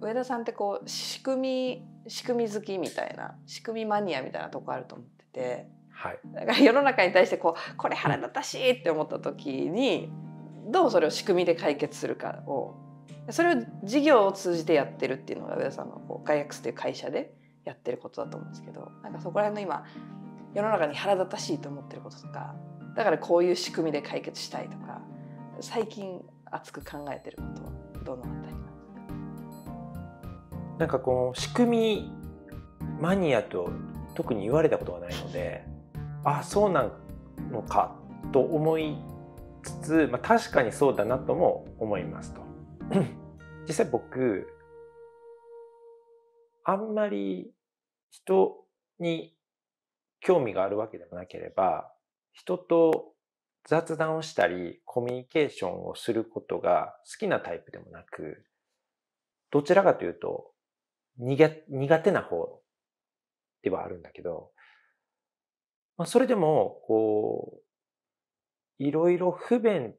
上田さんってこう仕組み仕組み好きみたいな仕組みマニアみたいなとこあると思ってて、はい、だから世の中に対してこうこれ腹立たしいって思った時にどうそれを仕組みで解決するかをそれを事業を通じてやってるっていうのが上田さんのこうガイアックスていう会社でやってることだと思うんですけどなんかそこら辺の今世の中に腹立たしいと思ってることとかだからこういう仕組みで解決したいとか最近熱く考えてることはどのあたりなんかこの仕組みマニアと特に言われたことがないのであそうなのかと思いつつ、まあ、確かにそうだなとも思いますと。実際僕あんまり人に興味があるわけでもなければ人と雑談をしたりコミュニケーションをすることが好きなタイプでもなくどちらかというと苦手な方ではあるんだけど、まあ、それでも、こう、いろいろ不便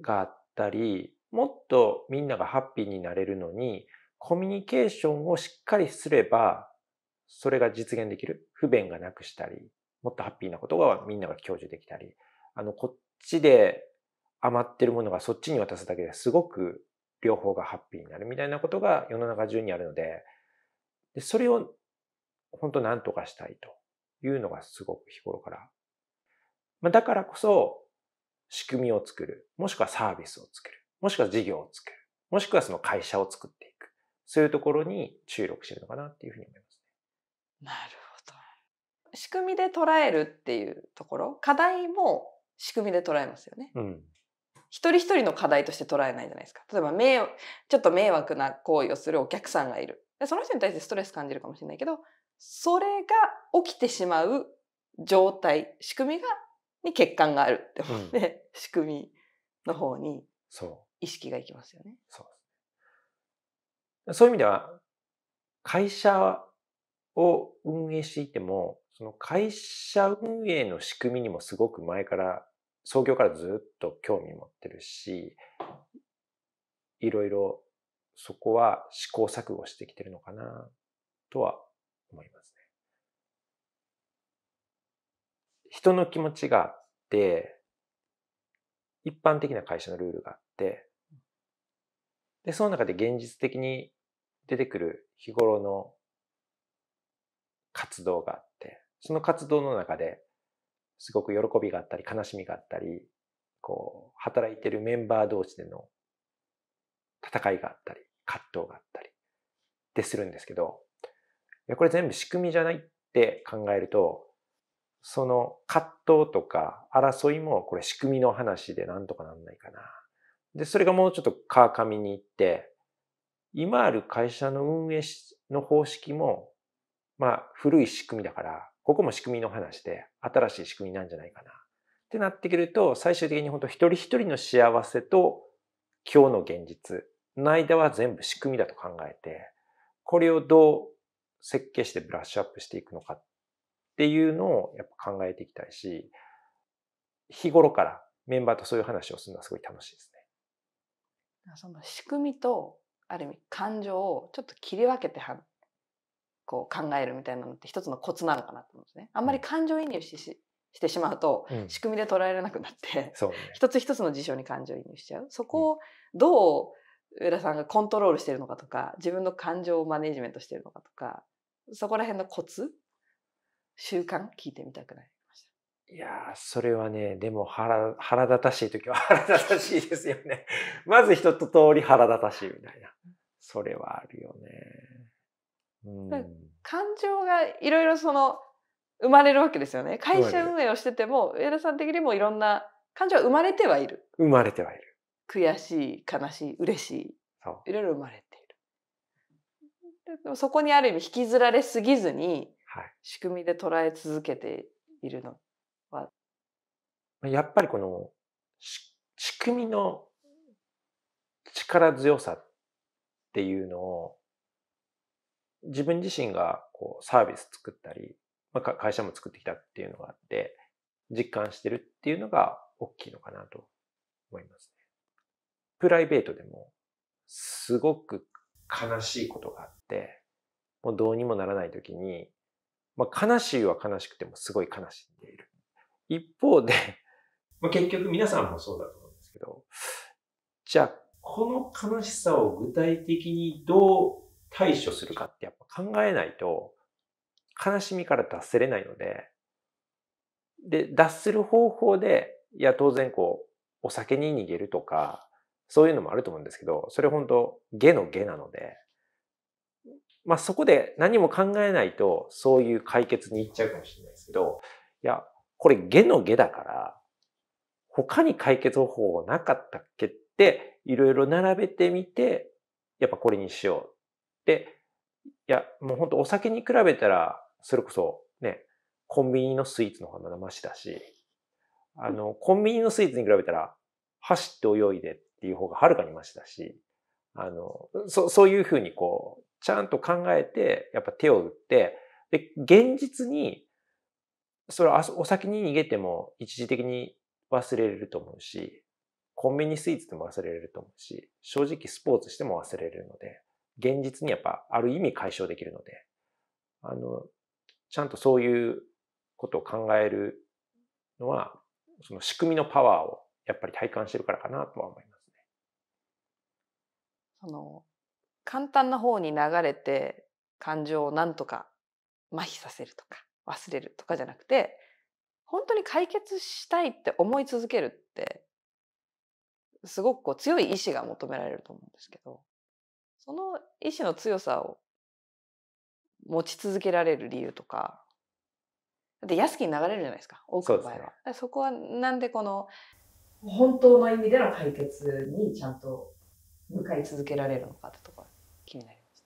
があったり、もっとみんながハッピーになれるのに、コミュニケーションをしっかりすれば、それが実現できる。不便がなくしたり、もっとハッピーなことがみんなが享受できたり、あの、こっちで余ってるものがそっちに渡すだけですごく両方がハッピーになるみたいなことが世の中中にあるので、でそれを本当何とかしたいというのがすごく日頃から。まあ、だからこそ仕組みを作る、もしくはサービスを作る、もしくは事業を作る、もしくはその会社を作っていく。そういうところに注力してるのかなっていうふうに思いますね。なるほど。仕組みで捉えるっていうところ、課題も仕組みで捉えますよね。うん、一人一人の課題として捉えないじゃないですか。例えば迷、ちょっと迷惑な行為をするお客さんがいる。でその人に対してストレス感じるかもしれないけど、それが起きてしまう状態、仕組みが、に欠陥があるって思って、うん、仕組みの方に意識がいきますよね。そうそういう意味では、会社を運営していても、その会社運営の仕組みにもすごく前から創業からずっと興味持ってるし、いろいろそこは試行錯誤してきてるのかなとは思いますね。人の気持ちがあって、一般的な会社のルールがあって、で、その中で現実的に出てくる日頃の活動があって、その活動の中ですごく喜びがあったり悲しみがあったりこう働いてるメンバー同士での戦いがあったり葛藤があったりでするんですけどいやこれ全部仕組みじゃないって考えるとその葛藤とか争いもこれ仕組みの話でなんとかなんないかな。で、それがもうちょっと川上に行って、今ある会社の運営の方式も、まあ古い仕組みだから、ここも仕組みの話で、新しい仕組みなんじゃないかな。ってなってくると、最終的に本当一人一人の幸せと今日の現実の間は全部仕組みだと考えて、これをどう設計してブラッシュアップしていくのかっていうのをやっぱ考えていきたいし、日頃からメンバーとそういう話をするのはすごい楽しいですね。その仕組みとある意味感情をちょっと切り分けてはこう考えるみたいなのって一つのコツなのかなと思うんですね。あんまり感情移入しししてしまうと、仕組みで捉えられなくなって、うんね、一つ一つの事象に感情移入しちゃう。そこをどう上田さんがコントロールしてるのかとか自分の感情をマネジメントしてるのかとかそこら辺のコツ習慣聞いてみたくなりました。いやそれはねでも腹腹立たしい時は 腹立たしいですよね。まず一通り腹立たしいみたいなそれはあるよね。感情がいろいろその生まれるわけですよね。会社運営をしてても、上田さん的にもいろんな感情は生まれてはいる。生まれてはいる。悔しい、悲しい、嬉しい。いろいろ生まれている。でもそこにある意味引きずられすぎずに、仕組みで捉え続けているのは。やっぱりこの仕組みの力強さっていうのを自分自身がこうサービス作ったり、まあ、会社も作ってきたっていうのがあって、実感してるっていうのが大きいのかなと思いますプライベートでもすごく悲しいことがあって、もうどうにもならない時に、まあ、悲しいは悲しくてもすごい悲しんでいる。一方で まあ結局皆さんもそうだと思うんですけど、じゃあこの悲しさを具体的にどう対処するかってやっぱ考えないと、悲しみから脱せれないので、で、脱する方法で、いや、当然こう、お酒に逃げるとか、そういうのもあると思うんですけど、それ本当下の下なので、まあそこで何も考えないと、そういう解決に行っちゃうかもしれないですけど、いや、これ下の下だから、他に解決方法はなかったっけって、いろいろ並べてみて、やっぱこれにしようで、いや、もう本当お酒に比べたら、それこそね、コンビニのスイーツの方がまだマシだし、あの、コンビニのスイーツに比べたら、走って泳いでっていう方がはるかにマシだし、あの、そ、そういうふうにこう、ちゃんと考えて、やっぱ手を打って、で、現実に、それお先に逃げても一時的に忘れれると思うし、コンビニスイーツでも忘れれると思うし、正直スポーツしても忘れるので、現実にやっぱある意味解消できるので、あの、ちゃんとそういうことを考えるのは、その仕組みのパワーをやっぱり体感してるからかなとは思いますね。その、簡単な方に流れて感情をなんとか麻痺させるとか忘れるとかじゃなくて、本当に解決したいって思い続けるって、すごくこう強い意志が求められると思うんですけど。その意志の強さを持ち続けられる理由とかだって安きに流れるじゃないですか多くの場合はそ,、ね、そこはなんでこの本当の意味での解決にちゃんと向かい続けられるのかってところ気になりまし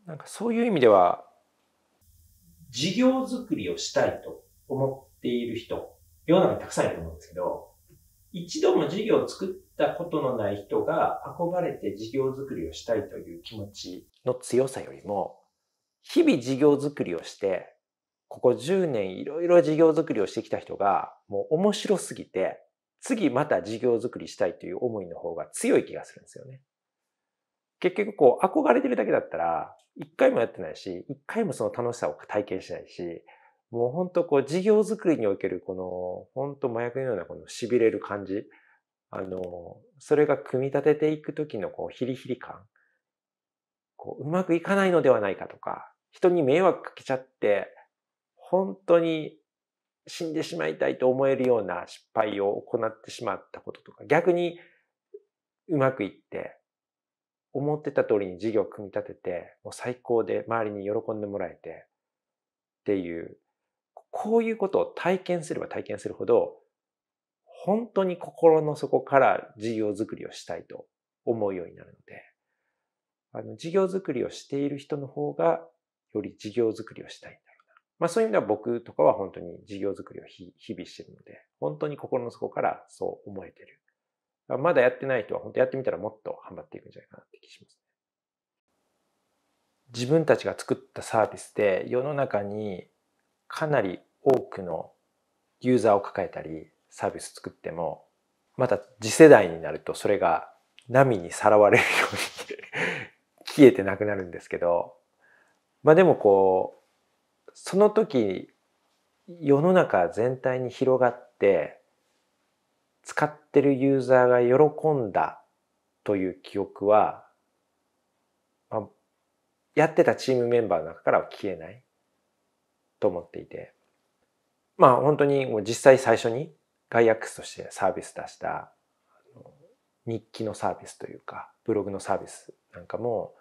たなんかそういう意味では事業作りをしたいと思っている人世の中にたくさんいると思うんですけど一度も事業を作っしたことのない人が憧れて事業づくりをしたいという気持ちの強さよりも、日々事業づくりをして、ここ10年いろいろ事業づくりをしてきた人が、もう面白すぎて、次また事業づくりしたいという思いの方が強い気がするんですよね。結局こう憧れてるだけだったら、一回もやってないし、一回もその楽しさを体験しないし、もうほんとこう事業づくりにおけるこの、本当麻薬のようなこの痺れる感じ。あの、それが組み立てていく時のこうヒリヒリ感、こううまくいかないのではないかとか、人に迷惑かけちゃって、本当に死んでしまいたいと思えるような失敗を行ってしまったこととか、逆にうまくいって、思ってた通りに事業を組み立てて、もう最高で周りに喜んでもらえてっていう、こういうことを体験すれば体験するほど、本当に心の底から事業づくりをしたいと思うようになるので、あの、事業づくりをしている人の方が、より事業づくりをしたいんだろうな。まあそういう意味では僕とかは本当に事業づくりを日々してるので、本当に心の底からそう思えてる。まだやってない人は本当やってみたらもっとハマっていくんじゃないかなって気します自分たちが作ったサービスで世の中にかなり多くのユーザーを抱えたりサービス作ってもまた次世代になるとそれが波にさらわれるように消えてなくなるんですけどまあでもこうその時世の中全体に広がって使ってるユーザーが喜んだという記憶は、まあ、やってたチームメンバーの中からは消えないと思っていてまあ本当にもう実際最初にガイアックスとしてサービス出した日記のサービスというかブログのサービスなんかも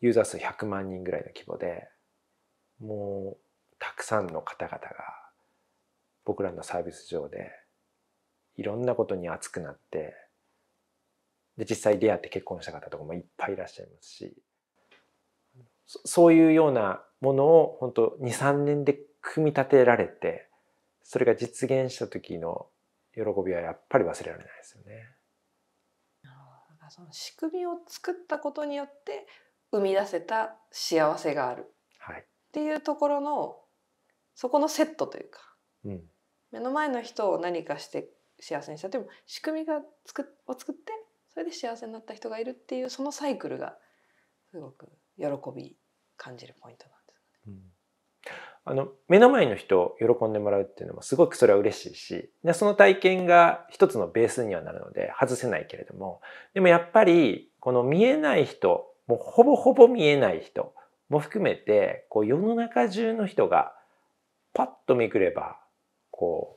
ユーザー数100万人ぐらいの規模でもうたくさんの方々が僕らのサービス上でいろんなことに熱くなってで実際出会って結婚した方とかもいっぱいいらっしゃいますしそういうようなものを本当23年で組み立てられてそれが実現した時の喜びはやっぱり忘れられないですよね。その仕組みを作ったことによって生み出せた幸せがあるっていうところのそこのセットというか、うん、目の前の人を何かして幸せにしたでも仕組みが作を作ってそれで幸せになった人がいるっていうそのサイクルがすごく喜び感じるポイントなんですね。うんあの目の前の人を喜んでもらうっていうのもすごくそれは嬉しいしでその体験が一つのベースにはなるので外せないけれどもでもやっぱりこの見えない人もうほぼほぼ見えない人も含めてこう世の中中の人がパッとめくればこ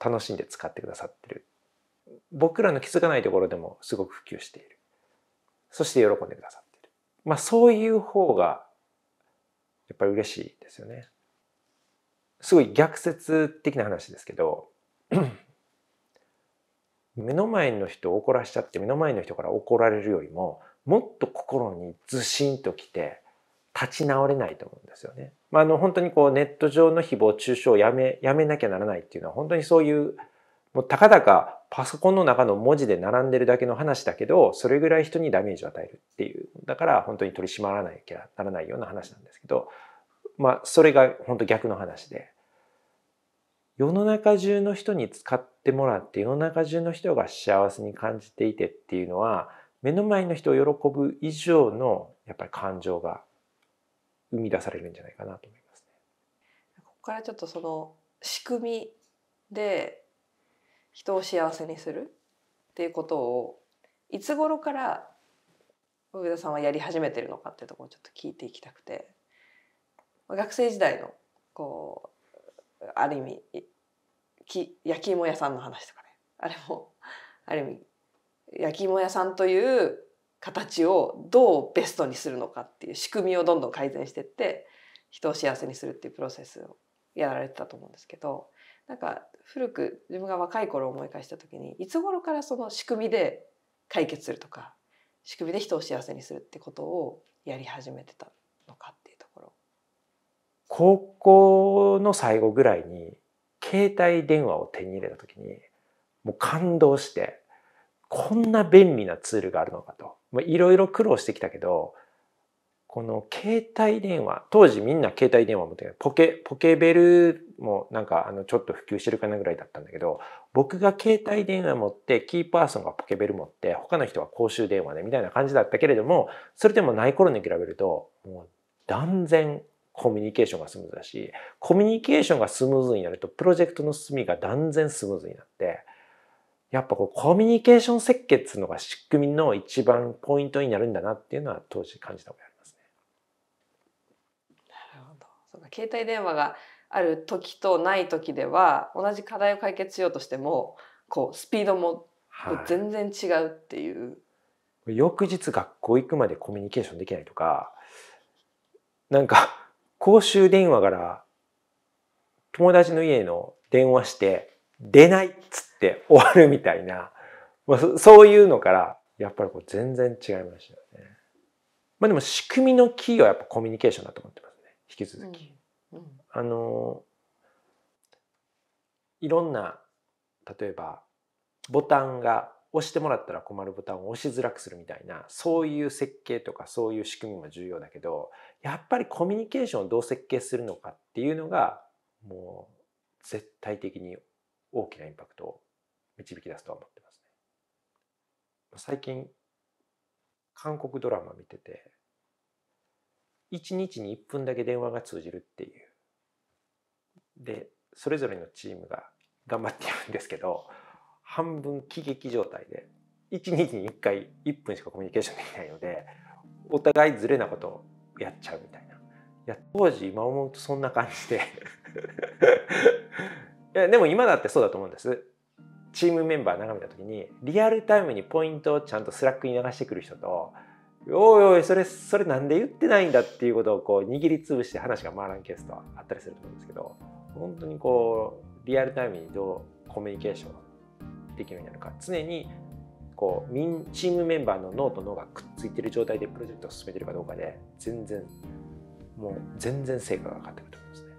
う楽しんで使ってくださってる僕らの気づかないところでもすごく普及しているそして喜んでくださってる、まあ、そういう方がやっぱり嬉しいですよね。すごい逆説的な話ですけど 目の前の人を怒らしちゃって目の前の人から怒られるよりももっと心にずしんときて立ち直れないと思うんですよね。まあ、あの本当にこうネット上の誹謗中傷をやめやめなきゃならないっていうのは本当にそういうもうたかだかパソコンの中の文字で並んでるだけの話だけどそれぐらい人にダメージを与えるっていうだから本当に取り締まらなきゃならないような話なんですけどまあそれが本当逆の話で世の中中の人に使ってもらって世の中中の人が幸せに感じていてっていうのは目の前の人を喜ぶ以上のやっぱり感情が生み出されるんじゃないかなと思いますね。ここからちょっとその仕組みで人を幸せにするっていうことをいつ頃から上田さんはやり始めてるのかっていうところをちょっと聞いていきたくて学生時代のこうある意味き焼き芋屋さんの話とかねあれもある意味焼き芋屋さんという形をどうベストにするのかっていう仕組みをどんどん改善していって人を幸せにするっていうプロセスをやられてたと思うんですけどなんか古く自分が若い頃を思い返した時にいつ頃からその仕組みで解決するとか仕組みで人を幸せにするってことをやり始めてたのかっていうところ。高校の最後ぐらいに携帯電話を手に入れた時にもう感動してこんな便利なツールがあるのかといろいろ苦労してきたけどこの携帯電話、当時みんな携帯電話持ってポケ、ポケベルもなんかあのちょっと普及してるかなぐらいだったんだけど、僕が携帯電話持って、キーパーソンがポケベル持って、他の人は公衆電話でみたいな感じだったけれども、それでもない頃に比べると、もう断然コミュニケーションがスムーズだし、コミュニケーションがスムーズになると、プロジェクトの進みが断然スムーズになって、やっぱこうコミュニケーション設計っていうのが仕組みの一番ポイントになるんだなっていうのは当時感じたことある。携帯電話がある時とない時では同じ課題を解決しようとしてもこうスピードも全然違うっていう、はい、翌日学校行くまでコミュニケーションできないとかなんか 公衆電話から友達の家の電話して出ないっつって終わるみたいな、まあ、そういうのからやっぱりこう全然違いましたよね。まあでも仕組みのキーはやっぱコミュニケーションだと思ってますね引き続き。うんあのいろんな例えばボタンが押してもらったら困るボタンを押しづらくするみたいなそういう設計とかそういう仕組みも重要だけどやっぱりコミュニケーションをどう設計するのかっていうのがもう絶対的に大きなインパクトを導き出すと思ってますね。最近韓国ドラマ見てて1日に1分だけ電話が通じるっていう。でそれぞれのチームが頑張っているんですけど半分喜劇状態で1日に1回1分しかコミュニケーションできないのでお互いずれなことをやっちゃうみたいな。いや当時今思うとそんな感じで いやでも今だってそうだと思うんですチームメンバー眺めた時にリアルタイムにポイントをちゃんとスラックに流してくる人とおいおいそれそれなんで言ってないんだっていうことをこう握りつぶして話が回らんケースとはあったりすると思うんですけど本当にこうリアルタイムにどうコミュニケーションできるようになるか常にこうチームメンバーの脳と脳がくっついてる状態でプロジェクトを進めてるかどうかで全然もう全然成果が上がってくると思いますね。